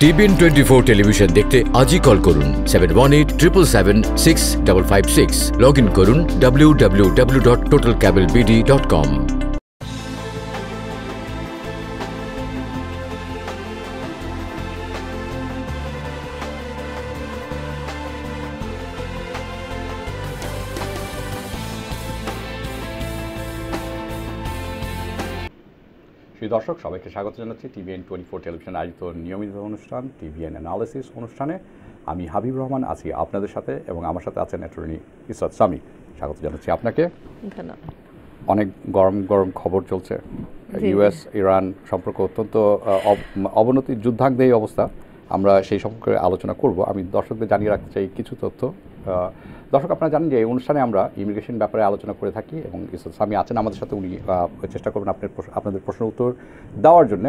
TVN twenty four television দেখতে আজই call করুন seven one eight triple seven six double five six log in করুন W W W dot total cable BD dot com প্রিয় দর্শক সবাইকে স্বাগত জানাচ্ছি টিভিএন টোয়েন্টি ফোর টেলিভিশন আয়োজিত নিয়মিত অনুষ্ঠান টিভিএন অ্যানালিসিস অনুষ্ঠানে আমি হাবিব রহমান আছি আপনাদের সাথে এবং আমার সাথে আছেন অ্যাটর্নি ইসরাত সামি স্বাগত জানাচ্ছি আপনাকে অনেক গরম গরম খবর চলছে ইউএস ইরান সম্পর্ক অত্যন্ত অবনতি যুদ্ধাঙ্গেই অবস্থা আমরা সেই সম্পর্কে আলোচনা করব আমি দর্শকদের জানিয়ে রাখতে চাই কিছু তথ্য দর্শক আপনারা জানেন যে এই অনুষ্ঠানে আমরা ইমিগ্রেশন ব্যাপারে আলোচনা করে থাকি এবং স্বামী আছেন আমাদের সাথে উনি চেষ্টা করবেন আপনার আপনাদের প্রশ্নের উত্তর দেওয়ার জন্য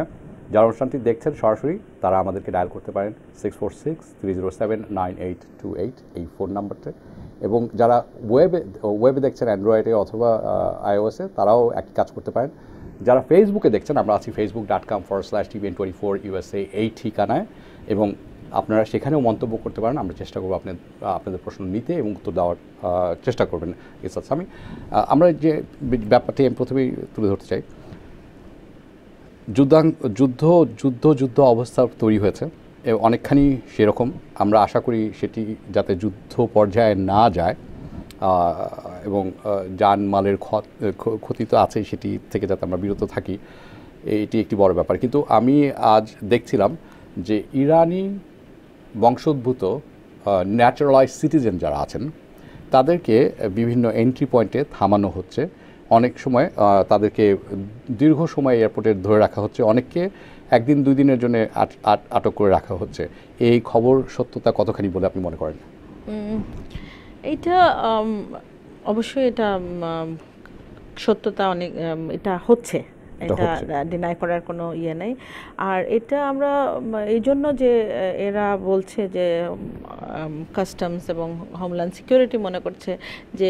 যারা অনুষ্ঠানটি দেখছেন সরাসরি তারা আমাদেরকে ডায়াল করতে পারেন six four six three zero seven nine eight two eight এই ফোন নাম্বারটা এবং যারা ওয়েবে ওয়েবে দেখছেন অ্যান্ড্রয়েডে অথবা আইওএসে তারাও একই কাজ করতে পারেন যারা ফেসবুকে দেখছেন আমরা আছি Facebook dot com for slash টিভেন টোয়েন্টি ফোর ইউএসএ এই ঠিকানায় এবং আপনারা সেখানেও মন্তব্য করতে পারেন আমরা চেষ্টা করবো আপনাদের আপনাদের প্রশ্ন নিতে এবং উত্তর দেওয়ার চেষ্টা করবেন ইসাদ স্বামী আমরা যে ব্যাপারটি আমি প্রথমেই তুলে ধরতে চাই যুদ্ধাং যুদ্ধ যুদ্ধ যুদ্ধ অবস্থা তৈরি হয়েছে অনেকখানি সেরকম আমরা আশা করি সেটি যাতে যুদ্ধ পর্যায়ে না যায় এবং যানমালের ক্ষতি তো আছে সেটি থেকে যাতে আমরা বিরত থাকি এটি একটি বড় ব্যাপার কিন্তু আমি আজ দেখছিলাম যে ইরানি বংশোদ্ভূত ন্যাচারালাইজ সিটিজেন যারা আছেন তাদেরকে বিভিন্ন এন্ট্রি পয়েন্টে থামানো হচ্ছে অনেক সময় তাদেরকে দীর্ঘ সময় এয়ারপোর্টে ধরে রাখা হচ্ছে অনেককে একদিন দুই দিনের জন্য আটক করে রাখা হচ্ছে এই খবর সত্যতা কতখানি বলে আপনি মনে করেন এইটা অবশ্যই এটা সত্যতা অনেক এটা হচ্ছে এটা ডিনাই করার কোনো ইয়ে নেই আর এটা আমরা এই জন্য যে এরা বলছে যে কাস্টমস এবং হোমল্যান্ড সিকিউরিটি মনে করছে যে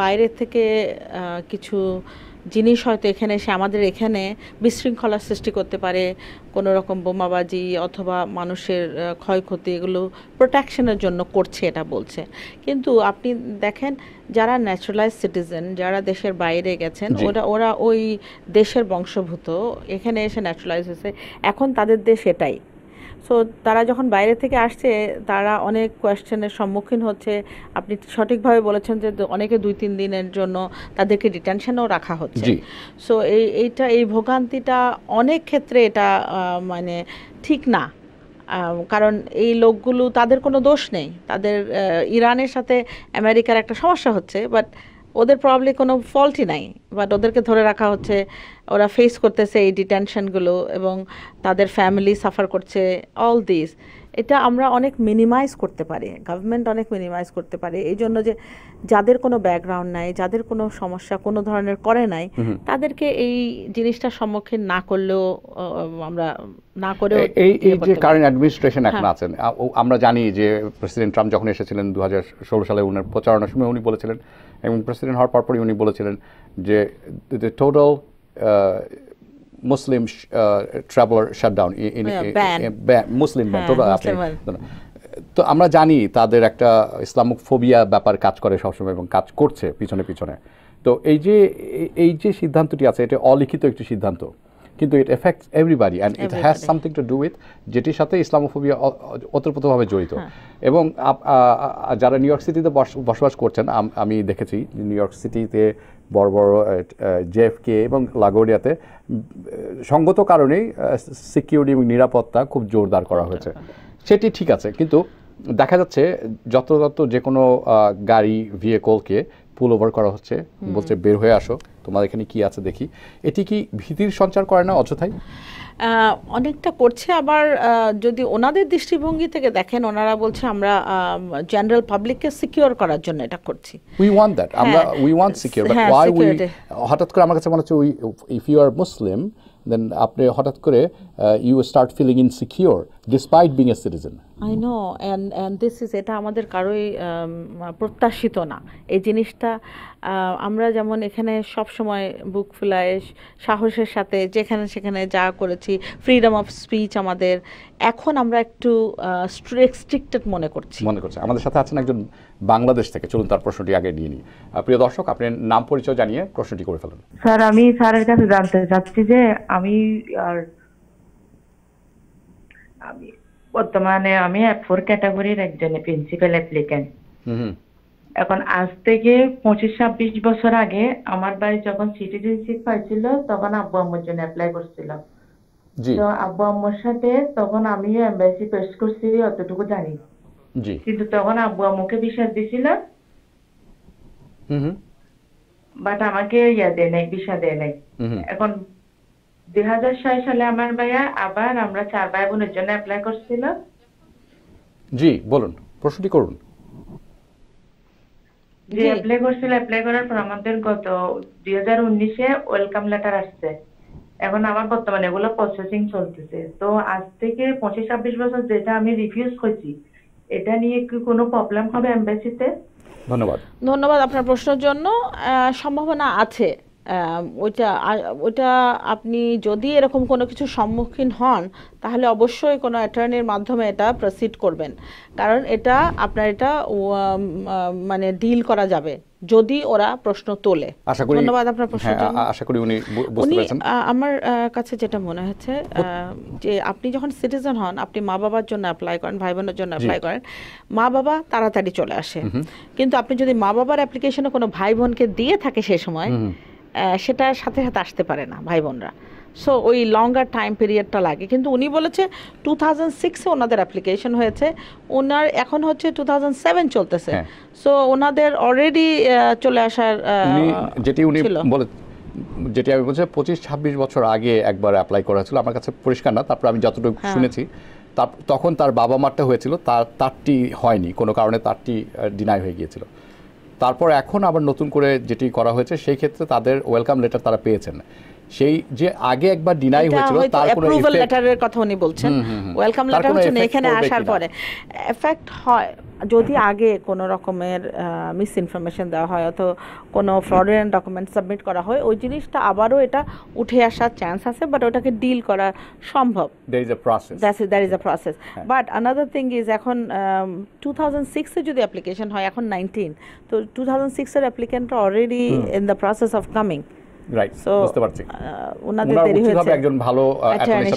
বাইরে থেকে কিছু জিনিস হয়তো এখানে এসে আমাদের এখানে বিশৃঙ্খলা সৃষ্টি করতে পারে কোনো রকম বোমাবাজি অথবা মানুষের ক্ষয়ক্ষতি এগুলো প্রোটেকশনের জন্য করছে এটা বলছে কিন্তু আপনি দেখেন যারা ন্যাচারালাইজ সিটিজেন যারা দেশের বাইরে গেছেন ওরা ওরা ওই দেশের বংশভূত এখানে এসে ন্যাচারালাইজ হয়েছে এখন তাদের দেশ এটাই সো তারা যখন বাইরে থেকে আসছে তারা অনেক কোয়েশ্চেনের সম্মুখীন হচ্ছে আপনি সঠিকভাবে বলেছেন যে অনেকে দুই তিন দিনের জন্য তাদেরকে ডিটেনশনও রাখা হচ্ছে সো এই এইটা এই ভোগান্তিটা অনেক ক্ষেত্রে এটা মানে ঠিক না কারণ এই লোকগুলো তাদের কোনো দোষ নেই তাদের ইরানের সাথে আমেরিকার একটা সমস্যা হচ্ছে বাট ওদের প্রবলি কোনো ফল্টই নাই বাট ওদেরকে ধরে রাখা হচ্ছে ওরা ফেস করতেছে এই ডিটেনশনগুলো এবং তাদের ফ্যামিলি সাফার করছে অল দিস এটা আমরা অনেক মিনিমাইজ করতে পারি গভর্নমেন্ট অনেক মিনিমাইজ করতে পারে এই জন্য যে যাদের কোনো ব্যাকগ্রাউন্ড নাই যাদের কোনো সমস্যা কোনো ধরনের করে নাই তাদেরকে এই জিনিসটার সম্মুখীন না করলেও আমরা না করে এই ইয়ে এই যে কারেন্ট অ্যাডমিনিস্ট্রেশন এখন হ্যাঁ। আছেন আমরা জানি যে প্রেসিডেন্ট ট্রাম্প যখন এসেছিলেন দু সালে উনার প্রচারণার সময় উনি বলেছিলেন এবং প্রেসিডেন্ট হওয়ার পরপরই উনি বলেছিলেন যে total Muslim uh, traveler shutdown oh, in, ban. Muslim ban হ্যাঁ, টোটাল আপনি তো আমরা জানি তাদের একটা ইসলামক ফোবিয়া ব্যাপার কাজ করে সবসময় এবং কাজ করছে পিছনে পিছনে তো এই যে এই যে সিদ্ধান্তটি আছে এটা অলিখিত একটি সিদ্ধান্ত কিন্তু it effects everybody and it has something to do with যেটির সাথে ইসলামোফোবিয়া ওতপ্রোতভাবে জড়িত হ্যাঁ। এবং যারা নিউ ইয়র্ক সিটিতে বসবাস করছেন আমি দেখেছি নিউ ইয়র্ক সিটিতে বড় বড় জেএফকে এবং লাগোরিয়াতে সঙ্গত কারণেই সিকিউরিটি এবং নিরাপত্তা খুব জোরদার করা হয়েছে সেটি ঠিক আছে কিন্তু দেখা যাচ্ছে যত যত যে কোনো গাড়ি ভেহিকলকে পুল ওভার করা হচ্ছে বলছে বের হয়ে আসো তোমার এখানে কি আছে দেখি এটি কি ভীতির সঞ্চার করে না অযথাই অনেকটা করছে আবার যদি ওনাদের দৃষ্টিভঙ্গি থেকে দেখেন ওনারা বলছে আমরা জেনারেল পাবলিককে সিকিউর করার জন্য এটা করছি উই ওয়ান্ট দ্যাট আমরা we want secure but why we হঠাৎ করে আমার কাছে মনে হচ্ছে we if you are Muslim then আপনি হঠাৎ করে you start feeling insecure despite being a citizen I know and and this is এটা আমাদের কারোই প্রত্যাশিত না এই জিনিসটা আমরা যেমন এখানে সব সময় বুক ফুলায় সাহসের সাথে যেখানে সেখানে যা করেছি ফ্রিডম অফ স্পিচ আমাদের এখন আমরা একটু রেস্ট্রিক্টেড মনে করছি মনে করছি আমাদের সাথে আছেন একজন বাংলাদেশ থেকে চলুন তার প্রশ্নটি আগে নিয়ে নিই প্রিয় দর্শক আপনি নাম পরিচয় জানিয়ে প্রশ্নটি করে ফেলুন স্যার আমি স্যারের কাছে জানতে চাচ্ছি যে আমি আর আমি বর্তমানে আমি ফোর ক্যাটাগরির একজন প্রিন্সিপাল অ্যাপ্লিক্যান্ট এখন আজ থেকে পঁচিশ ছাব্বিশ বছর আগে আমার বাড়ি যখন সিটিজেনশিপ পাইছিল তখন আব্বু আম্মুর জন্য অ্যাপ্লাই করছিল তো আব্বু আম্মুর সাথে তখন আমি এম্বাসি পেশ করছি অতটুকু জানি কিন্তু তখন আব্বু আম্মুকে বিশ্বাস দিছিল বাট আমাকে ইয়া দেয় নাই ভিসা দেয় নাই এখন দুই সালে আমার ভাইয়া আবার আমরা চার ভাই বোনের জন্য অ্যাপ্লাই করছিল জি বলুন প্রশ্নটি করুন জি অ্যাপ্লাই করছিল অ্যাপ্লাই করার পর আমাদের গত 2019 এ ওয়েলকাম লেটার আসছে এখন আমার বর্তমানে এগুলো প্রসেসিং চলতেছে তো আজ থেকে 25 26 বছর যেটা আমি রিফিউজ করছি এটা নিয়ে কি কোনো প্রবলেম হবে এমবেসিতে ধন্যবাদ ধন্যবাদ আপনার প্রশ্নের জন্য সম্ভাবনা আছে ওইটা ওইটা আপনি যদি এরকম কোনো কিছু সম্মুখীন হন তাহলে অবশ্যই কোনো অ্যাটর্নির মাধ্যমে এটা প্রসিড করবেন কারণ এটা আপনার এটা মানে ডিল করা যাবে যদি ওরা প্রশ্ন তোলে ধন্যবাদ আপনার প্রশ্ন হ্যাঁ, উনি আমার কাছে যেটা মনে হচ্ছে যে আপনি যখন সিটিজেন হন আপনি মা বাবার জন্য অ্যাপ্লাই করেন ভাই বোনের জন্য অ্যাপ্লাই করেন মা বাবা তাড়াতাড়ি চলে আসে কিন্তু আপনি যদি মা বাবার অ্যাপ্লিকেশনে কোনো ভাই বোনকে দিয়ে থাকে সে সময় সেটা সাথে সাথে আসতে পারে না ভাই বোনরা সো ওই লঙ্গার টাইম পিরিয়ডটা লাগে কিন্তু উনি বলেছে টু থাউজেন্ড সিক্সে ওনাদের অ্যাপ্লিকেশন হয়েছে ওনার এখন হচ্ছে টু থাউজেন্ড সেভেন চলতেছে সো হ্যাঁ। ওনাদের অলরেডি চলে আসার যেটি উনি বলে যেটি আমি বলছি পঁচিশ ছাব্বিশ বছর আগে একবার অ্যাপ্লাই করা ছিল আমার কাছে পরিষ্কার না তারপর আমি যতটুকু হ্যাঁ। শুনেছি তখন তার বাবা মারটা হয়েছিল তার তারটি হয়নি কোনো কারণে তারটি ডিনাই হয়ে গিয়েছিল তারপর এখন আবার নতুন করে যেটি করা হয়েছে সেই ক্ষেত্রে তাদের ওয়েলকাম লেটার তারা পেয়েছেন সেই যে আগে একবার ডিনাই হয়েছিল তার কোনো ইফেক্ট লেটারের কথা উনি বলছেন ওয়েলকাম লেটার হচ্ছে এখানে আসার পরে এফেক্ট হয় যদি আগে কোনো রকমের মিস ইনফরমেশন দেওয়া হয় অথবা কোনো ফ্রডেন্ট ডকুমেন্ট সাবমিট করা হয় ওই জিনিসটা আবারও এটা উঠে আসার চান্স আছে বাট ওটাকে ডিল করা সম্ভব that is a process but another thing is এখন টু থাউজেন্ড সিক্সে যদি অ্যাপ্লিকেশন হয় এখন নাইনটিন তো টু থাউজেন্ড সিক্সের অ্যাপ্লিকেন্টটা already in the process of coming right বুঝতে পারছি ওনাদের দেরি হয়েছে একজন ভালো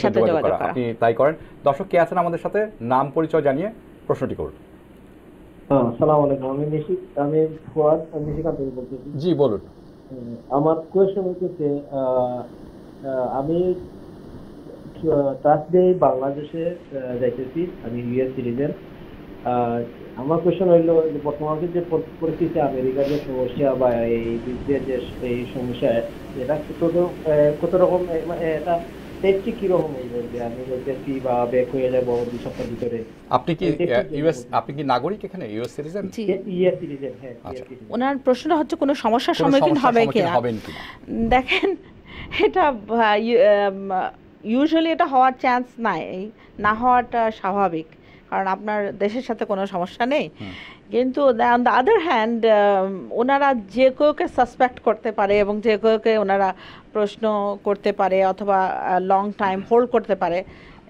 সাথে যোগাযোগ করা আপনি তাই করেন দর্শক কে আছেন আমাদের সাথে নাম পরিচয় জানিয়ে প্রশ্নটি করুন হ্যাঁ, সালাম আলাইকুম আমি নিশিক আমি ফুয়াদ নিশিকান্ত বলতেছি জি বলুন আমার কোয়েশ্চেন হচ্ছে আমি থার্সডে বাংলাদেশে যাইতেছি আমি ইউএস সিটিজেন আমার কোয়েশ্চেন হইল যে বর্তমান যে পরিস্থিতি আমেরিকার যে সমস্যা বা এই বিশ্বের যে এই সমস্যা এটা কত কত রকম এটা সেফটি কিরকম এই বলতে আমি বলতেছি বা ব্যাক হয়ে যাবো দুই সপ্তাহ ভিতরে আপনি কি ইউএস আপনি কি নাগরিক এখানে ইউএস সিটিজেন জি ইউএস সিটিজেন হ্যাঁ আচ্ছা। ওনার প্রশ্নটা হচ্ছে কোনো সমস্যার সম্মুখীন হবে কি দেখেন এটা ইউজুয়ালি এটা হওয়ার চান্স নাই না হওয়াটা স্বাভাবিক কারণ আপনার দেশের সাথে কোনো সমস্যা নেই কিন্তু অন দ্য আদার হ্যান্ড ওনারা যে কেউকে সাসপেক্ট করতে পারে এবং যে কেউকে ওনারা প্রশ্ন করতে পারে অথবা লং টাইম হোল্ড করতে পারে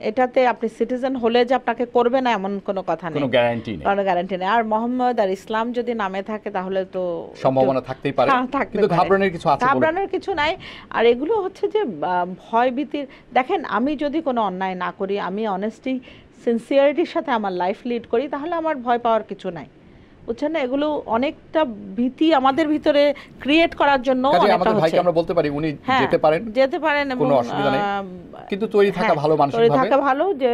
এটাতে আপনি সিটিজেন হলে যে আপনাকে করবে না এমন কোনো কথা নেই কোনো গ্যারান্টি নেই কোনো গ্যারান্টি নেই আর মোহাম্মদ আর ইসলাম যদি নামে থাকে তাহলে তো সম্ভাবনা থাকতেই পারে হ্যাঁ, কিন্তু ঘাবড়ানোর কিছু আছে ঘাবড়ানোর কিছু নাই আর এগুলো হচ্ছে যে ভয় ভীতির দেখেন আমি যদি কোনো অন্যায় না করি আমি অনেস্টি সিনসিয়ারিটির সাথে আমার লাইফ লিড করি তাহলে আমার ভয় পাওয়ার কিছু নাই বুঝছেন না এগুলো অনেকটা ভীতি আমাদের ভিতরে ক্রিয়েট করার জন্য অনেকটা হচ্ছে আমরা বলতে পারি উনি হ্যাঁ, যেতে পারেন যেতে পারেন কোনো অসুবিধা নেই কিন্তু তৈরি থাকা হ্যাঁ, ভালো মানসিকভাবে থাকা ভালো যে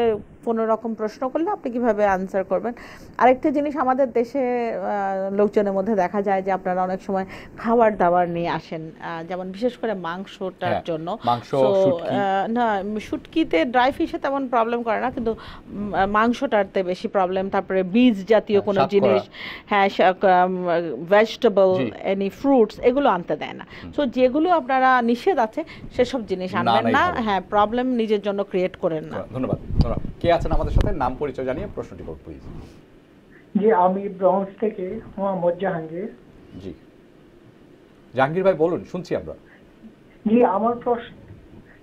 কোনো রকম প্রশ্ন করলে আপনি কিভাবে আনসার করবেন আরেকটা জিনিস আমাদের দেশে লোকজনের মধ্যে দেখা যায় যে আপনারা অনেক সময় খাবার দাবার নিয়ে আসেন যেমন বিশেষ করে মাংসটার হ্যাঁ, জন্য না শুটকিতে ড্রাই ফিশে তেমন প্রবলেম করে না কিন্তু মাংসটারতে বেশি প্রবলেম তারপরে বীজ জাতীয় হ্যাঁ, কোনো জিনিস হ্যাঁ ভেজিটেবল এনি ফ্রুটস এগুলো আনতে দেয় না সো যেগুলো আপনারা নিষেধ আছে সেসব জিনিস আনবেন না হ্যাঁ প্রবলেম নিজের জন্য ক্রিয়েট করেন না ধন্যবাদ কে আছেন আমাদের সাথে নাম পরিচয় জানিয়ে প্রশ্নটি করব প্লিজ জি আমি ব্রাউন্স থেকে মোহাম্মদ জাহাঙ্গীর জি জাহাঙ্গীর ভাই বলুন শুনছি আমরা জি আমার প্রশ্ন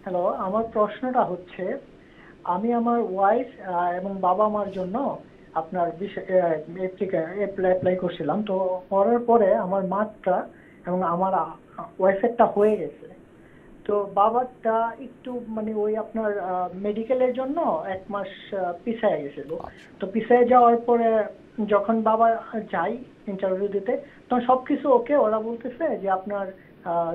হ্যালো আমার প্রশ্নটা হচ্ছে আমি আমার ওয়াইফ এবং বাবা আমার জন্য আপনার অ্যাপ্লাই করছিলাম তো করার পরে আমার মাত্রা এবং আমার ওয়াইফেরটা হয়ে গেছে তো বাবারটা একটু মানে ওই আপনার মেডিকেলের জন্য এক মাস পিছায় গেছিল আচ্ছা। তো পিছায় যাওয়ার পরে যখন বাবা যাই ইন্টারভিউ দিতে তখন কিছু ওকে ওরা বলতেছে যে আপনার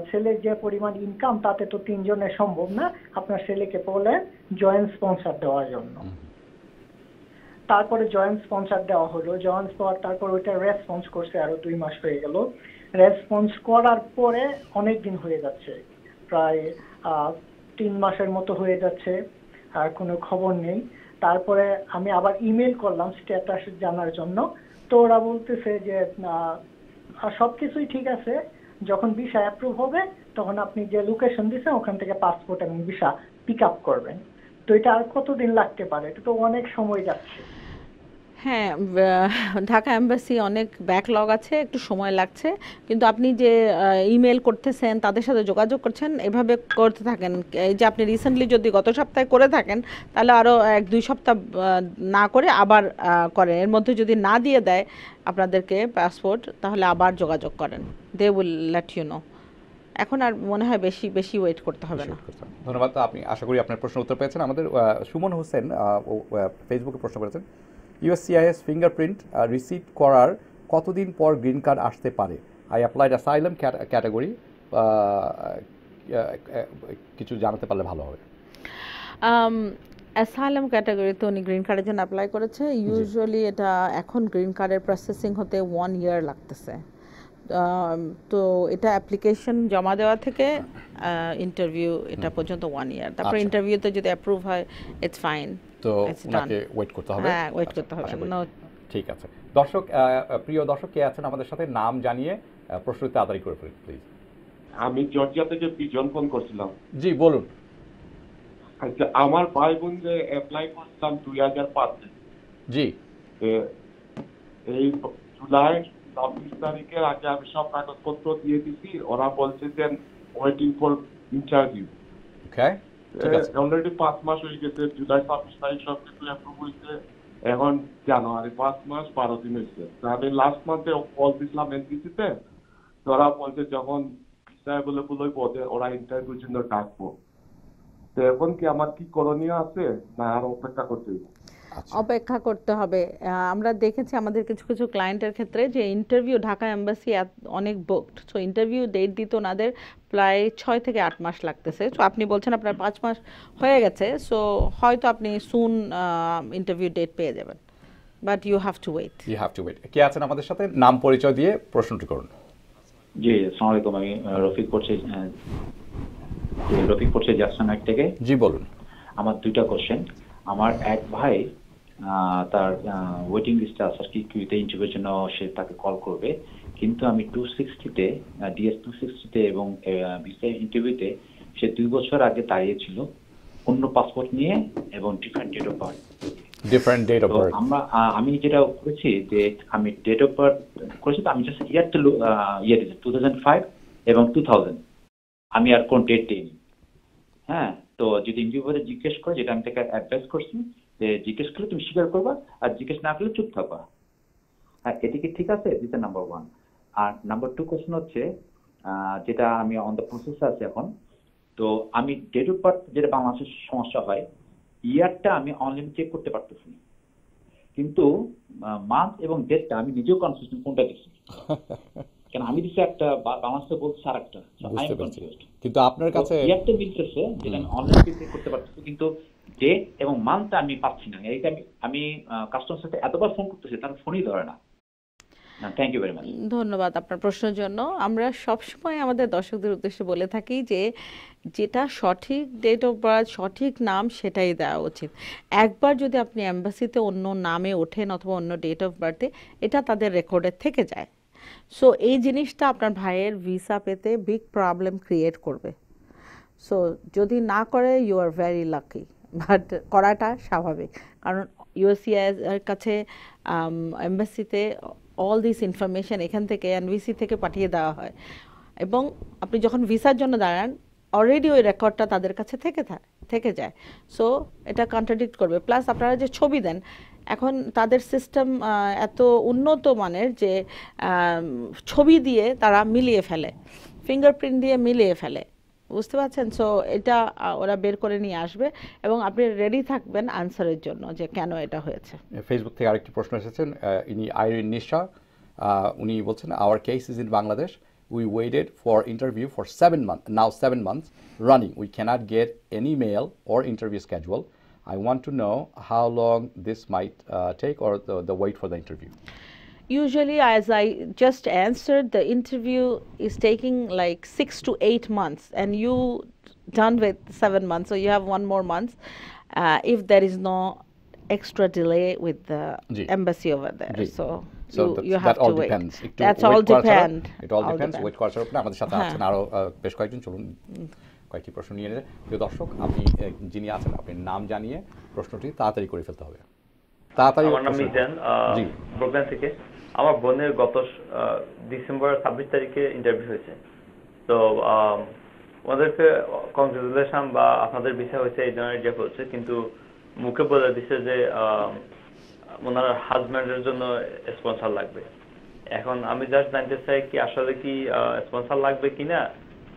ছেলের যে পরিমাণ ইনকাম তাতে তো তিনজনের সম্ভব না আপনার ছেলেকে বলে জয়েন্ট স্পন্সার দেওয়ার জন্য তারপরে জয়েন্ট স্পন্সার দেওয়া হলো জয়েন্ট পাওয়ার তারপর ওইটা রেসপন্স করছে আরো দুই মাস হয়ে গেল রেসপন্স করার পরে অনেক দিন হয়ে যাচ্ছে প্রায় তিন মাসের মতো হয়ে যাচ্ছে আর কোনো খবর নেই তারপরে আমি আবার ইমেল করলাম স্ট্যাটাস জানার জন্য তো ওরা বলতেছে যে সব কিছুই ঠিক আছে যখন ভিসা অ্যাপ্রুভ হবে তখন আপনি যে লোকেশন দিচ্ছেন ওখান থেকে পাসপোর্ট এবং ভিসা পিক আপ করবেন তো এটা আর কতদিন লাগতে পারে এটা তো অনেক সময় যাচ্ছে হ্যাঁ ঢাকা অ্যাম্বাসি অনেক ব্যাকলগ আছে একটু সময় লাগছে কিন্তু আপনি যে ইমেল করতেছেন তাদের সাথে যোগাযোগ করছেন এভাবে করতে থাকেন এই যে আপনি রিসেন্টলি যদি গত সপ্তাহে করে থাকেন তাহলে আরও এক দুই সপ্তাহ না করে আবার করেন এর মধ্যে যদি না দিয়ে দেয় আপনাদেরকে পাসপোর্ট তাহলে আবার যোগাযোগ করেন they will let you know এখন আর মনে হয় বেশি বেশি ওয়েট করতে হবে না ধন্যবাদ আপনি আশা করি আপনার প্রশ্ন উত্তর পেয়েছেন আমাদের সুমন হোসেন ফেসবুকে প্রশ্ন করেছেন ইউএসসিআইএস ফিঙ্গারপ্রিন্ট রিসিভ করার কতদিন পর গ্রিন কার্ড আসতে পারে আই অ্যাপ্লাইড অ্যাসাইলাম ক্যাটাগরি কিছু জানাতে পারলে ভালো হবে অ্যাসাইলাম ক্যাটাগরিতে উনি গ্রিন কার্ডের জন্য অ্যাপ্লাই করেছে ইউজুয়ালি এটা এখন গ্রিন কার্ডের প্রসেসিং হতে ওয়ান ইয়ার লাগতেছে তো এটা অ্যাপ্লিকেশন জমা দেওয়া থেকে ইন্টারভিউ এটা পর্যন্ত ওয়ান ইয়ার তারপর ইন্টারভিউতে আচ্ছা। যদি অ্যাপ্রুভ হয় ইটস ফাইন তো ওনাকে ওয়েট করতে হবে হ্যাঁ ওয়েট আচ্ছা, করতে হবে ঠিক আছে দর্শক প্রিয় দর্শক কে আছেন আমাদের সাথে নাম জানিয়ে প্রশ্নটি তাড়াতাড়ি করে ফেলুন প্লিজ আমি জর্জিয়া থেকে পিজন ফোন করছিলাম জি বলুন আচ্ছা আমার ভাই বোন যে অ্যাপ্লাই করছিলাম দুই হাজার পাঁচে জি এই জুলাই ছাব্বিশ তারিখে আগে আমি সব কাগজপত্র দিয়ে দিছি ওরা বলছে যে waiting for interview okay already পাঁচ মাস হয়ে গেছে জুলাই ছাব্বিশ তারিখ সব কিছু অ্যাপ্রুভ হয়েছে এখন জানুয়ারি পাঁচ মাস বারো দিন হয়েছে আমি লাস্ট মান্থে কল দিছিলাম এনসিসিতে ওরা বলছে যখন ভিসা অ্যাভেলেবল হইব ওরা ইন্টারভিউর জন্য ডাকবো তো এখন কি আমার কি করণীয় আছে না আর অপেক্ষা করতে হবে আচ্ছা। অপেক্ষা করতে হবে আমরা দেখেছি আমাদের কিছু কিছু ক্লায়েন্টের ক্ষেত্রে যে ইন্টারভিউ ঢাকা এম্বাসি অনেক বুকড সো ইন্টারভিউ ডেট দিত ওনাদের প্রায় ছয় থেকে আট মাস লাগতেছে সো আপনি বলছেন আপনার পাঁচ মাস হয়ে গেছে সো হয়তো আপনি সুন ইন্টারভিউ ডেট পেয়ে যাবেন but you have to wait you have to wait কে আছেন আমাদের সাথে নাম পরিচয় দিয়ে প্রশ্নটি করুন জি আসসালামু আলাইকুম আমি রফিক করছি রফিক করছি জাসনাক থেকে জি বলুন আমার দুইটা কোশ্চেন আমার এক ভাই তার ওয়েটিং লিস্টে আসার কি কিউতে ইন্টারভিউর জন্য সে তাকে কল করবে কিন্তু আমি টু সিক্সটিতে ডিএস টু সিক্সটিতে এবং ভিসা ইন্টারভিউতে সে দুই বছর আগে দাঁড়িয়েছিল অন্য পাসপোর্ট নিয়ে এবং different date of birth different date of birth আমরা আমি যেটা করেছি যে আমি ডেট অফ বার্থ করেছি তো আমি just year two year two thousand five এবং টু থাউজেন্ড আমি আর কোন ডেট দিইনি হ্যাঁ তো যদি ইন্টারভিউতে জিজ্ঞেস করে যেটা আমি তাকে অ্যাডভাইস করছি জিজ্ঞেস করলে তুমি স্বীকার করবা আর জিজ্ঞেস না করলে চুপ থাকবা হ্যাঁ এটি কি ঠিক আছে দিস নাম্বার ওয়ান আর নাম্বার টু কোশ্চেন হচ্ছে যেটা আমি অন দ্য প্রসেস আছে এখন তো আমি ডেট অফ বার্থ যেটা বাংলাদেশের সমস্যা হয় ইয়ারটা আমি অনলাইন চেক করতে পারতেছি কিন্তু মান্থ এবং ডেটটা আমি নিজেও কনফিউশন কোনটা দিচ্ছি কেন আমি দিচ্ছি একটা বাংলাদেশে বলছি আর একটা কিন্তু আপনার কাছে ইয়ারটা মিলতেছে যেটা আমি অনলাইনে চেক করতে পারতেছি কিন্তু ডেট এবং মান্থটা আমি পাচ্ছি না এটা আমি আমি কাস্টমার সাথে এতবার ফোন করতেছি তার ফোনই ধরে না ধন্যবাদ আপনার প্রশ্নের জন্য আমরা সবসময় আমাদের দর্শকদের উদ্দেশ্যে বলে থাকি যে যেটা সঠিক ডেট অফ বার্থ সঠিক নাম সেটাই দেওয়া উচিত একবার যদি আপনি অ্যাম্বাসিতে অন্য নামে ওঠেন অথবা অন্য ডেট অফ বার্থে এটা তাদের রেকর্ডে থেকে যায় সো এই জিনিসটা আপনার ভাইয়ের ভিসা পেতে বিগ প্রবলেম ক্রিয়েট করবে সো যদি না করে you are very lucky but করাটা স্বাভাবিক কারণ এর কাছে এমবেসিতে অল দিস ইনফরমেশান এখান থেকে এনভিসি থেকে পাঠিয়ে দেওয়া হয় এবং আপনি যখন ভিসার জন্য দাঁড়ান অলরেডি ওই রেকর্ডটা তাদের কাছে থেকে থেকে যায় সো এটা কন্ট্রাডিক্ট করবে প্লাস আপনারা যে ছবি দেন এখন তাদের সিস্টেম এত উন্নত মানের যে ছবি দিয়ে তারা মিলিয়ে ফেলে ফিঙ্গারপ্রিন্ট দিয়ে মিলিয়ে ফেলে বুঝতে পারছেন সো এটা ওরা বের করে নিয়ে আসবে এবং আপনি রেডি থাকবেন আনসারের জন্য যে কেন এটা হয়েছে ফেসবুক থেকে আরেকটি প্রশ্ন এসেছেন ইনি আইরিন নিশা উনি বলছেন our case is in Bangladesh we waited for interview for seven month now seven months running we can't get any mail or interview schedule I want to know how long this might take or the wait for the interview usually as i just answered the interview is taking like 6 to 8 months and you done with 7 months so you have one more month uh, if there is no extra delay with the G. embassy over there G. so so you, you have that all to depends. wait. It That's all depend. It all, all depends. Wait করার আমাদের সাথে আছেন আরো বেশ কয়েকজন চলুন কয়েকটি প্রশ্ন নিয়ে প্রিয় দর্শক আপনি যিনি আছেন আপনি নাম জানিয়ে প্রশ্নটি তাড়াতাড়ি করে ফেলতে হবে তাড়াতাড়ি আমার নাম মিজান থেকে আমার বোনের গত ডিসেম্বর ছাব্বিশ তারিখে ইন্টারভিউ হয়েছে তো ওনাদেরকে কংগ্রেচুলেশন বা আপনাদের বিষয় হয়েছে এই ধরনের যে বলছে কিন্তু মুখে বলে দিচ্ছে যে ওনার হাজব্যান্ডের জন্য স্পন্সার লাগবে এখন আমি জাস্ট জানতে চাই কি আসলে কি স্পন্সার লাগবে কিনা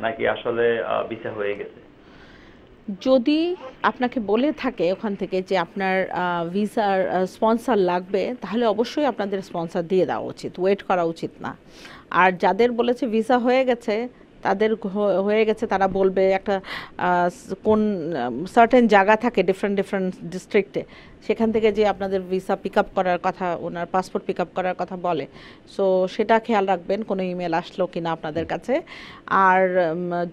নাকি আসলে বিষয় হয়ে গেছে যদি আপনাকে বলে থাকে ওখান থেকে যে আপনার ভিসার স্পন্সার লাগবে তাহলে অবশ্যই আপনাদের স্পন্সার দিয়ে দেওয়া উচিত ওয়েট করা উচিত না আর যাদের বলেছে ভিসা হয়ে গেছে তাদের হয়ে গেছে তারা বলবে একটা কোন সার্টেন জায়গা থাকে ডিফারেন্ট ডিফারেন্ট ডিস্ট্রিক্টে সেখান থেকে যে আপনাদের ভিসা পিক আপ করার কথা ওনার পাসপোর্ট পিক আপ করার কথা বলে সো সেটা খেয়াল রাখবেন কোনো ইমেল আসলো কি না আপনাদের কাছে আর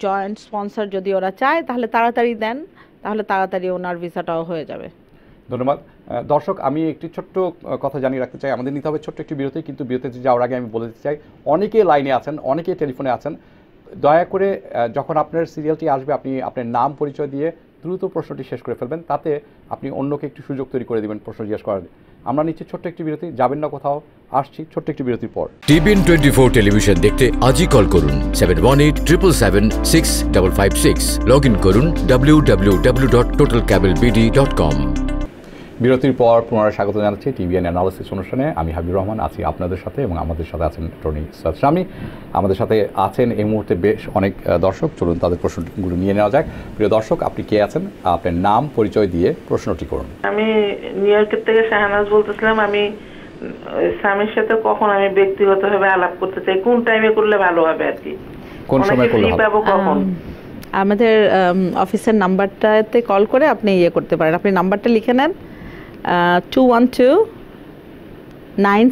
জয়েন্ট স্পন্সর যদি ওরা চায় তাহলে তাড়াতাড়ি দেন তাহলে তাড়াতাড়ি ওনার ভিসাটাও হয়ে যাবে ধন্যবাদ দর্শক আমি একটি ছোট্ট কথা জানিয়ে রাখতে চাই আমাদের নিতে হবে ছোট্ট একটি বিরতি কিন্তু বিরতি যাওয়ার আগে আমি বলে দিতে চাই অনেকে লাইনে আছেন অনেকে টেলিফোনে আছেন দয়া করে যখন আপনার সিরিয়ালটি আসবে আপনি আপনার নাম পরিচয় দিয়ে দ্রুত প্রশ্নটি শেষ করে ফেলবেন তাতে আপনি অন্যকে একটু সুযোগ তৈরি করে দেবেন প্রশ্ন জিজ্ঞেস করার আমরা নিচ্ছি ছোট্ট একটি বিরতি যাবেন না কোথাও আসছি ছোট্ট একটি বিরতির পর টিভিএন টোয়েন্টি ফোর টেলিভিশন দেখতে আজই কল করুন seven one eight triple seven six double five six log in করুন W W W dot total cable BD dot com বিরতির পর পুনরায় স্বাগত জানাচ্ছি টিভিএন অ্যানালিসিস অনুষ্ঠানে আমি হাবিবুর রহমান আছি আপনাদের সাথে এবং আমাদের সাথে আছেন টনি স্বামী আমাদের সাথে আছেন এই মুহূর্তে বেশ অনেক দর্শক চলুন তাদের প্রশ্নগুলো নিয়ে নেওয়া যাক প্রিয় দর্শক আপনি কে আছেন আপনার নাম পরিচয় দিয়ে প্রশ্নটি করুন আমি নিউ ইয়র্কের থেকে শাহনাজ বলতেছিলাম আমি স্বামীর সাথে কখন আমি ব্যক্তিগতভাবে আলাপ করতে চাই কোন টাইমে করলে ভালো হবে আর কি কোন সময় করলে পাবো কখন আমাদের অফিসের নাম্বারটাতে কল করে আপনি ইয়ে করতে পারেন আপনি নাম্বারটা লিখে নেন two one two nine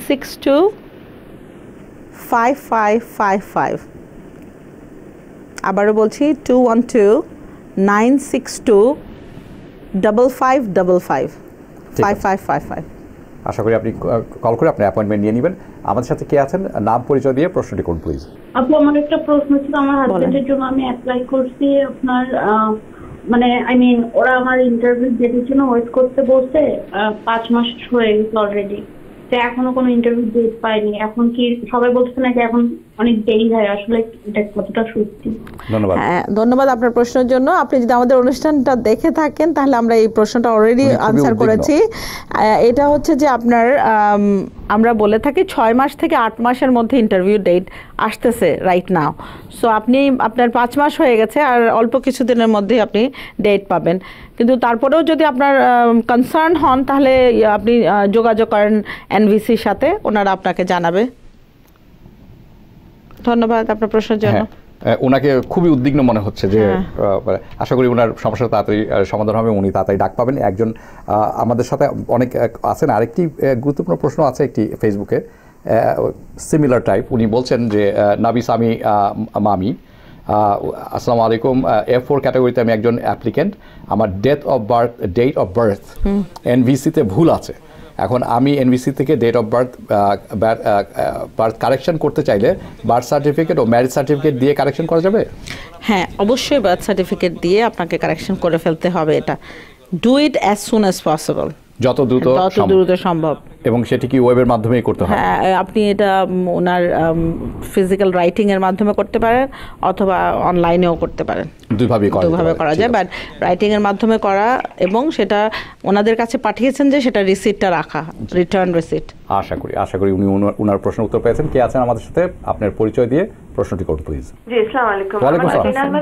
five বলছি টু ওয়ান টু আশা করি আপনি কল করে আপনি অ্যাপয়েন্টমেন্ট নিয়ে নেবেন আমাদের সাথে কে আছেন নাম পরিচয় দিয়ে প্রশ্নটি করুন প্লিজ আপু আমার একটা প্রশ্ন ছিল আমার হাজবেন্ডের জন্য আমি অ্যাপ্লাই করছি আপনার মানে আই মিন ওরা আমার ইন্টারভিউ দিতে জন্য ওয়েট করতে বসে পাঁচ মাস হয়ে গেছে অলরেডি তো এখনো কোনো ইন্টারভিউ ডেট পাইনি এখন কি সবাই বলছে নাকি এখন হ্যাঁ, ধন্যবাদ আপনার প্রশ্নের জন্য আপনি যদি আমাদের অনুষ্ঠানটা দেখে থাকেন তাহলে আমরা এই প্রশ্নটা অলরেডি মানে আনসার করেছি এটা হচ্ছে যে আপনার আমরা বলে থাকি ছয় মাস থেকে আট মাসের মধ্যে ইন্টারভিউ ডেট আসতেছে রাইট নাও সো আপনি আপনার পাঁচ মাস হয়ে গেছে আর অল্প কিছুদিনের মধ্যে আপনি ডেট পাবেন কিন্তু তারপরেও যদি আপনার কনসার্ন হন তাহলে আপনি যোগাযোগ করেন এনভিসির সাথে ওনারা আপনাকে জানাবে ধন্যবাদ আপনার প্রশ্নের জন্য ওনাকে হ্যাঁ, খুবই উদ্বিগ্ন মনে হচ্ছে যে হ্যাঁ। মানে আশা করি ওনার সমস্যা তাড়াতাড়ি সমাধান হবে উনি তাড়াতাড়ি ডাক পাবেন একজন আমাদের সাথে অনেক আছেন আরেকটি গুরুত্বপূর্ণ প্রশ্ন আছে একটি ফেসবুকে সিমিলার টাইপ উনি বলছেন যে নাবিস আমি মামি আসসালামু আলাইকুম এফ ফোর ক্যাটাগরিতে আমি একজন অ্যাপ্লিকেন্ট আমার death of birth date of birth এনভিসিতে ভুল আছে এখন আমি এনবিসি থেকে date of birth birth correction করতে চাইলে বার্থ সার্টিফিকেট ও ম্যারেজ সার্টিফিকেট দিয়ে কারেকশন করা যাবে হ্যাঁ অবশ্যই বার্থ সার্টিফিকেট দিয়ে আপনাকে কারেকশন করে ফেলতে হবে এটা do it as soon as possible যত দ্রুত তত দ্রুত সম্ভব এবং সেটি কি ওয়েবের মাধ্যমেই করতে হয় হ্যাঁ আপনি এটা ওনার ফিজিক্যাল রাইটিং এর মাধ্যমে করতে পারেন অথবা অনলাইনেও করতে পারেন দুইভাবেই করা দুইভাবে করা যায় বাট রাইটিং এর মাধ্যমে করা এবং সেটা ওনাদের কাছে পাঠিয়েছেন যে সেটা রিসিটটা রাখা রিটার্ন রিসিট আশা করি আশা করি উনি ওনার প্রশ্ন উত্তর পেয়েছেন কে আছেন আমাদের সাথে আপনার পরিচয় দিয়ে প্রশ্নটি করুন প্লিজ জি আসসালামু আলাইকুম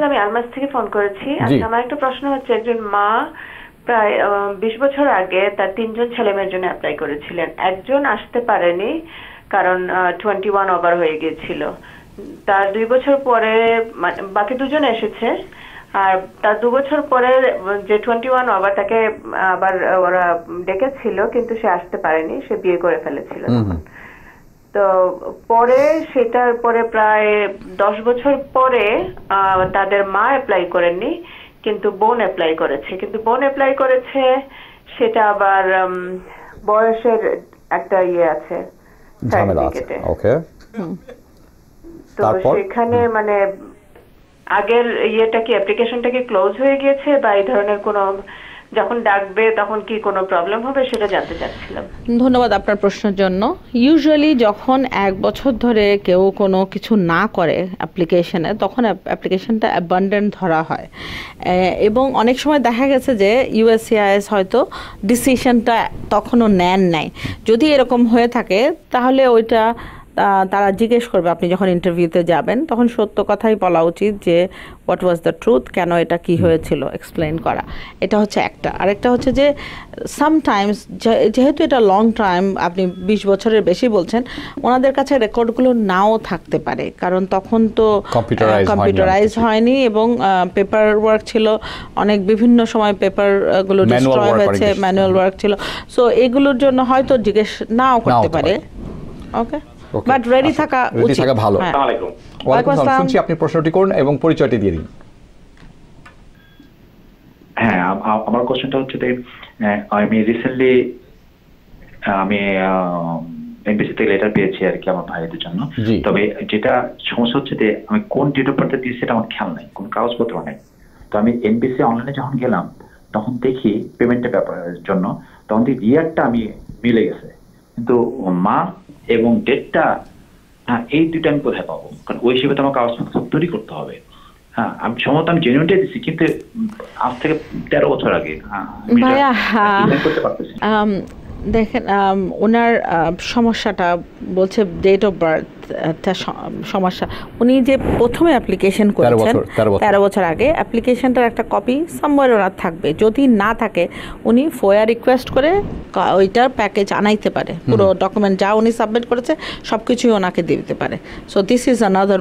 আমি আলমাস থেকে ফোন করেছি আচ্ছা, আমার একটা প্রশ্ন হচ্ছে একজন মা প্রায় বিশ বছর আগে তার তিনজন ছেলে মেয়ের জন্য অ্যাপ্লাই করেছিলেন একজন আসতে পারেনি কারণ টোয়েন্টি ওয়ান ওভার হয়ে গিয়েছিল তার দুই বছর পরে মানে, বাকি দুজন এসেছে আর তার দু বছর পরে যে টোয়েন্টি ওয়ান ওভার তাকে আবার ওরা ডেকেছিল কিন্তু সে আসতে পারেনি সে বিয়ে করে ফেলেছিল তো পরে সেটার পরে প্রায় দশ বছর পরে তাদের মা অ্যাপ্লাই করেননি কিন্তু বোন অ্যাপ্লাই করেছে কিন্তু বোন অ্যাপ্লাই করেছে সেটা আবার বয়সের একটা ইয়ে আছে তো সেখানে মানে আগের ইয়েটা কি অ্যাপ্লিকেশনটা কি ক্লোজ হয়ে গিয়েছে বা এই ধরনের কোনো যখন ডাকবে তখন কি কোনো প্রবলেম হবে সেটা জানতে চাচ্ছিলাম ধন্যবাদ আপনার প্রশ্নের জন্য ইউজুয়ালি যখন এক বছর ধরে কেউ কোনো কিছু না করে অ্যাপ্লিকেশনে তখন অ্যাপ্লিকেশনটা অ্যাবান্ডেন্ট ধরা হয় এবং অনেক সময় দেখা গেছে যে ইউএসসিআইএস হয়তো ডিসিশনটা তখনও নেন নাই যদি এরকম হয়ে থাকে তাহলে ওইটা তারা জিজ্ঞেস করবে আপনি যখন ইন্টারভিউতে যাবেন তখন সত্য কথাই বলা উচিত যে হোয়াট ওয়াজ দ্য ট্রুথ কেন এটা কি হয়েছিল এক্সপ্লেন করা এটা হচ্ছে একটা আরেকটা হচ্ছে যে সামটাইমস যেহেতু এটা লং টাইম আপনি বিশ বছরের বেশি বলছেন ওনাদের কাছে রেকর্ডগুলো নাও থাকতে পারে কারণ তখন তো কম্পিউটারাইজ হয়নি এবং পেপার ওয়ার্ক ছিল অনেক বিভিন্ন সময় পেপারগুলো ডিস্ট্রয় হয়েছে ম্যানুয়াল ওয়ার্ক ছিল সো এগুলোর জন্য হয়তো জিজ্ঞেস নাও করতে পারে ওকে বাট আচ্ছা, রেডি থাকা রেডি থাকা ভালো হ্যাঁ। ওয়ালাইকুম আসসালাম শুনছি আপনি প্রশ্নটি করুন এবং পরিচয়টি দিয়ে দিন হ্যাঁ আমার কোশ্চেনটা হচ্ছে যে আমি রিসেন্টলি আমি এমবিসি থেকে লেটার পেয়েছি আর কি আমার ভাইদের জন্য তবে যেটা সমস্যা হচ্ছে যে আমি কোন ডেট অফ বার্থটা দিয়েছি সেটা আমার খেয়াল নাই কোন কাগজপত্র নাই তো আমি এমবিসি অনলাইনে যখন গেলাম তখন দেখি পেমেন্টের ব্যাপারের জন্য তখন দেখি ইয়ারটা আমি মিলে গেছে কিন্তু মাস এবং ডেটটা হ্যাঁ এই দুইটা আমি কোথায় পাবো কারণ ওই হিসেবে তো আমাকে আওয়াজ তৈরি করতে হবে হ্যাঁ আমি সম্ভবত আমি জেনুইনটা দিচ্ছি কিন্তু আজ থেকে তেরো বছর আগে দেখেন ওনার সমস্যাটা বলছে ডেট অফ বার্থ একটা সমস্যা উনি যে প্রথমে অ্যাপ্লিকেশন করেছেন তেরো বছর আগে অ্যাপ্লিকেশনটার একটা কপি সামওয়ার ওনার থাকবে যদি না থাকে উনি ফোয়া রিকোয়েস্ট করে ওইটার প্যাকেজ আনাইতে পারে পুরো ডকুমেন্ট যা উনি সাবমিট করেছে সব কিছুই ওনাকে দিতে পারে সো দিস ইজ আনাদার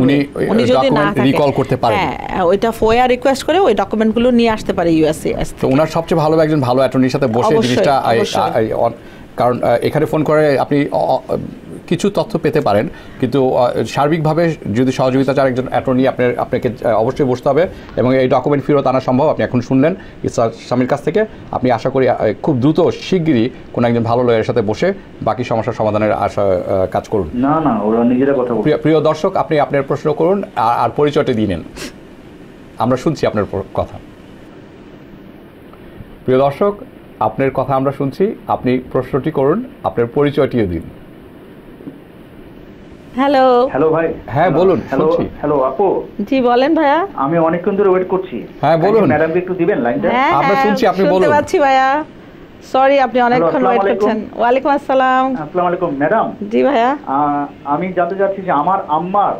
উনি যদি না থাকে করতে পারে হ্যাঁ ওইটা ফোয়া রিকোয়েস্ট করে ওই ডকুমেন্টগুলো নিয়ে আসতে পারে ইউএসএ তো ওনার সবচেয়ে ভালো একজন ভালো অ্যাটর্নির সাথে বসে জিনিসটা কারণ এখানে ফোন করে আপনি কিছু তথ্য পেতে পারেন কিন্তু সার্বিকভাবে যদি সহযোগিতা চান একজন অ্যাটর্নি আপনার আপনাকে অবশ্যই বসতে হবে এবং এই ডকুমেন্ট ফেরত আনা সম্ভব আপনি এখন শুনলেন ইসার স্বামীর কাছ থেকে আপনি আশা করি খুব দ্রুত শিগগিরই কোনো একজন ভালো লয়ের সাথে বসে বাকি সমস্যার সমাধানের আশা কাজ করুন না না ওরা নিজেরা কথা প্রিয় দর্শক আপনি আপনার প্রশ্ন করুন আর পরিচয়টি দিয়ে নেন আমরা শুনছি আপনার কথা প্রিয় দর্শক আপনার কথা আমরা শুনছি আপনি প্রশ্নটি করুন আপনার পরিচয়টিও দিন হ্যালো হ্যালো ভাই হ্যাঁ বলুন হ্যালো আপু জি বলেন ভাইয়া আমি অনেকক্ষণ ধরে ওয়েট করছি হ্যাঁ বলুন একটু দিবেন লাইনটা হ্যাঁ, আমরা হ্যাঁ, শুনছি আপনি বলুন শুনতে পাচ্ছি ভাইয়া সরি আপনি অনেকক্ষণ ওয়েট করছেন ওয়ালাইকুম আসসালাম আসসালামু আলাইকুম ম্যাডাম জি ভাইয়া আমি জানতে চাচ্ছি যে আমার আম্মার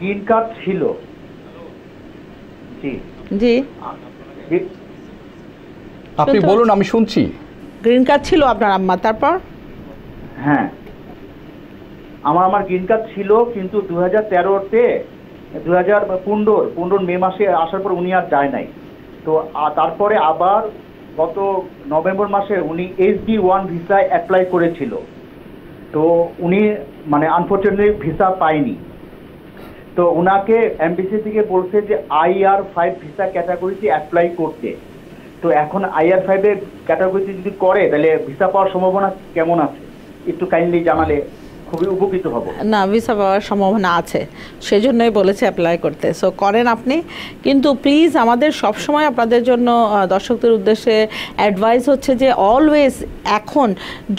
গ্রিন কার্ড ছিল জি জি আপনি বলুন আমি শুনছি গ্রিন কার্ড ছিল আপনার আম্মা তারপর হ্যাঁ আমার আমার গ্রিন কার্ড ছিল কিন্তু দু হাজার তেরোতে দু হাজার পনেরোর পনেরোর মে মাসে আসার পর উনি আর যায় নাই তো তারপরে আবার গত নভেম্বর মাসে উনি বি ওয়ান ভিসায় অ্যাপ্লাই করেছিল তো উনি মানে আনফর্চুনেটলি ভিসা পায়নি তো ওনাকে এমবিসি থেকে বলছে যে আই আর ফাইভ ভিসা ক্যাটাগরিতে অ্যাপ্লাই করতে তো এখন আই আর ফাইভের ক্যাটাগরিতে যদি করে তাহলে ভিসা পাওয়ার সম্ভাবনা কেমন আছে একটু কাইন্ডলি জানালে খুবই উপকৃত হব না ভিসা পাওয়ার সম্ভাবনা আছে সেজন্যই বলেছে অ্যাপ্লাই করতে সো করেন আপনি কিন্তু প্লিজ আমাদের সব সময় আপনাদের জন্য দর্শকদের উদ্দেশ্যে অ্যাডভাইস হচ্ছে যে অলওয়েজ এখন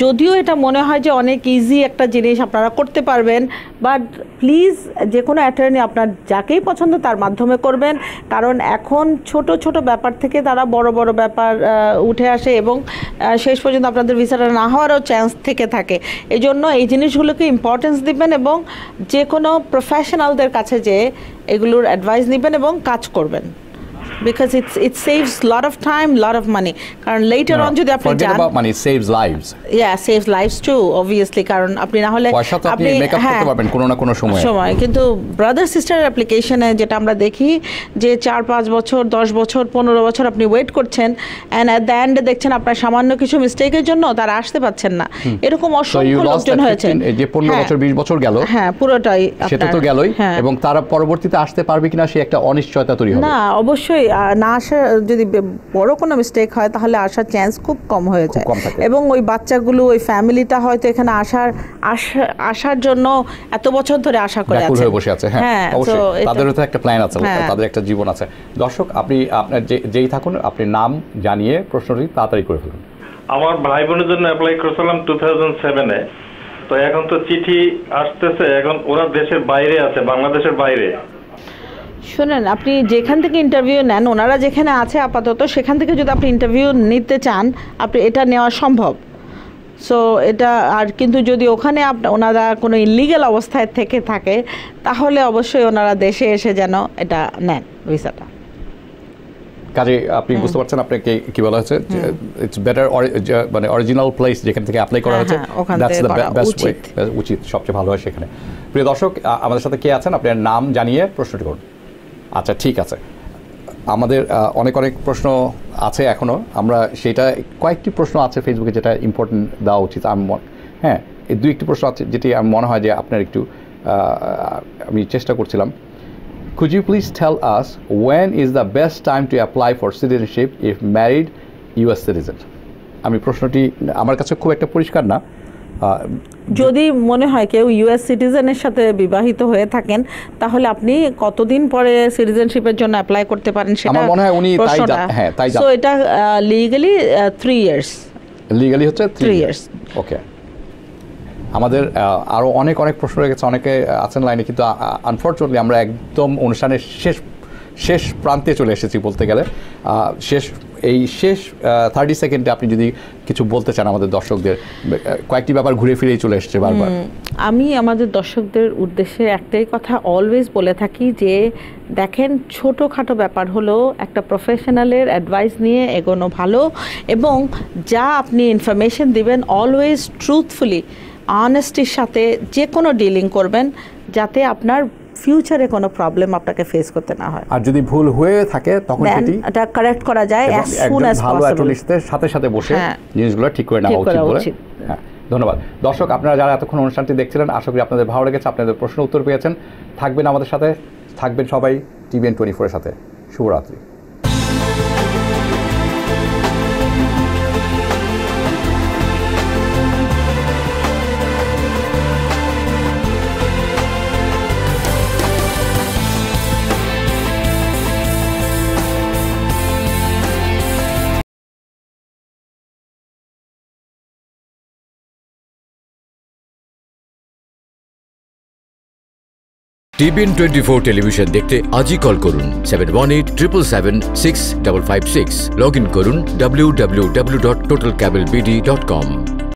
যদিও এটা মনে হয় যে অনেক ইজি একটা জিনিস আপনারা করতে পারবেন বাট প্লিজ যে কোনো অ্যাটর্নি আপনার যাকেই পছন্দ তার মাধ্যমে করবেন কারণ এখন ছোট ছোট ব্যাপার থেকে তারা বড় বড় ব্যাপার উঠে আসে এবং শেষ পর্যন্ত আপনাদের ভিসাটা না হওয়ারও চান্স থেকে থাকে এজন্য এই জিনিসগুলো এগুলোকে ইম্পর্টেন্স দিবেন এবং যে কোনো প্রফেশনালদের কাছে যে এগুলোর অ্যাডভাইস নেবেন এবং কাজ করবেন because it's it saves a lot of time, lot of money. And later on যদি আপনি জান about money saves lives. Yeah, saves lives too obviously হ্যাঁ, কিন্তু ব্রাদার সিস্টার অ্যাপ্লিকেশনে যেটা আমরা দেখি যে চার পাঁচ বছর দশ বছর পনেরো বছর আপনি ওয়েট করছেন অ্যান্ড অ্যাট দ্য দেখছেন আপনার সামান্য কিছু মিস্টেকের জন্য তারা আসতে পারছেন না এরকম অসংখ্য লোকজন হয়েছে যে পনেরো হ্যাঁ। বছর বিশ বছর গেল হ্যাঁ পুরোটাই সেটা তো গেলই হ্যাঁ। এবং তারা পরবর্তীতে আসতে পারবে কিনা সে একটা অনিশ্চয়তা তৈরি না অবশ্যই না আসা যদি বড় কোনো মিস্টেক হয় তাহলে আসার চান্স খুব কম হয়ে যায় এবং ওই বাচ্চাগুলো ওই ফ্যামিলিটা হয়তো এখানে আসার আসার জন্য এত বছর ধরে আশা করে আছে বসে আছে হ্যাঁ, হ্যাঁ অবশ্যই তাদেরও তো একটা প্ল্যান আছে হ্যাঁ। তাদের একটা জীবন আছে দর্শক আপনি আপনার যেই থাকুন আপনি নাম জানিয়ে প্রশ্নটি তাড়াতাড়ি করে ফেলুন আমার ভাই বোনের জন্য অ্যাপ্লাই করেছিলাম টু থাউজেন্ড সেভেনে তো এখন তো চিঠি আসতেছে এখন ওরা দেশের বাইরে আছে বাংলাদেশের বাইরে শুনেন আপনি যেখান থেকে ইন্টারভিউ নেন ওনারা যেখানে আছে আপাতত সেখান থেকে যদি আপনি ইন্টারভিউ নিতে চান আপনি এটা নেওয়া সম্ভব সো এটা আর কিন্তু যদি ওখানে আপনার ওনারা কোনো ইলিগেল অবস্থায় থেকে থাকে তাহলে অবশ্যই ওনারা দেশে এসে যেন এটা নেন ভিসাটা কাজে আপনি হ্যাঁ। বুঝতে পারছেন আপনাকে কি বলা হচ্ছে ইটস বেটার মানে অরিজিনাল প্লেস যেখান থেকে অ্যাপ্লাই করা হচ্ছে হ্যাঁ, দ্যাটস উচিত সবচেয়ে ভালো হয় সেখানে প্রিয় দর্শক আমাদের সাথে কে আছেন আপনার নাম জানিয়ে প্রশ্নটি করুন আচ্ছা ঠিক আছে আমাদের অনেক অনেক প্রশ্ন আছে এখনও আমরা সেটা কয়েকটি প্রশ্ন আছে ফেসবুকে যেটা ইম্পর্টেন্ট দেওয়া উচিত আমার হ্যাঁ এই দু একটি প্রশ্ন আছে যেটি আমার মনে হয় যে আপনার একটু আমি চেষ্টা করছিলাম could please please tell us is the best time to apply for for if married you US citizen আমি প্রশ্নটি আমার কাছে খুব একটা পরিষ্কার না যদি মনে হয় কেউ ইউএস সিটিজেনের সাথে বিবাহিত হয়ে থাকেন তাহলে আপনি কতদিন পরে সিটিজেনশিপের জন্য অ্যাপ্লাই করতে পারেন সেটা মনে হয় উনি তাই হ্যাঁ তাই সো এটা লিগালি 3 ইয়ার্স লিগালি হচ্ছে 3 ইয়ার্স ওকে আমাদের আরো অনেক অনেক প্রশ্ন রয়ে গেছে অনেকে আছেন লাইনে কিন্তু আনফরচুনেটলি আমরা একদম অনুষ্ঠানের শেষ শেষ প্রান্তে চলে এসেছি বলতে গেলে শেষ এই শেষ থার্টি সেকেন্ডে আপনি যদি কিছু বলতে চান আমাদের দর্শকদের কয়েকটি ব্যাপার ঘুরে ফিরেই চলে এসছে বারবার আমি আমাদের দর্শকদের উদ্দেশ্যে একটাই কথা অলওয়েজ বলে থাকি যে দেখেন ছোটোখাটো ব্যাপার হলো একটা প্রফেশনালের অ্যাডভাইস নিয়ে এগোনো ভালো এবং যা আপনি ইনফরমেশন দিবেন অলওয়েজ ট্রুথফুলি অনেস্টির সাথে যে কোনো ডিলিং করবেন যাতে আপনার ফিউচারে কোনো প্রবলেম আপনাকে ফেস করতে না হয় আর যদি ভুল হয়ে থাকে তখন সেটি এটা কারেক্ট করা যায় অ্যাজ সুন অ্যাজ পসিবল ভালো অ্যাটলিস্টের সাথে সাথে বসে হ্যাঁ। জিনিসগুলো ঠিক করে নেওয়া উচিত বলে হ্যাঁ, ধন্যবাদ দর্শক আপনারা যারা এতক্ষণ অনুষ্ঠানটি দেখছিলেন আশা করি আপনাদের ভালো লেগেছে আপনাদের প্রশ্ন উত্তর পেয়েছেন থাকবেন আমাদের সাথে থাকবেন সবাই টিভিএন টোয়েন্টি ফোরের সাথে শুভরাত্রি টিবিএন টোয়েন্টি ফোর টেলিভিশন দেখতে আজই কল করুন seven one eight triple seven six double five six log in করুন W W W dot total cable BD dot কম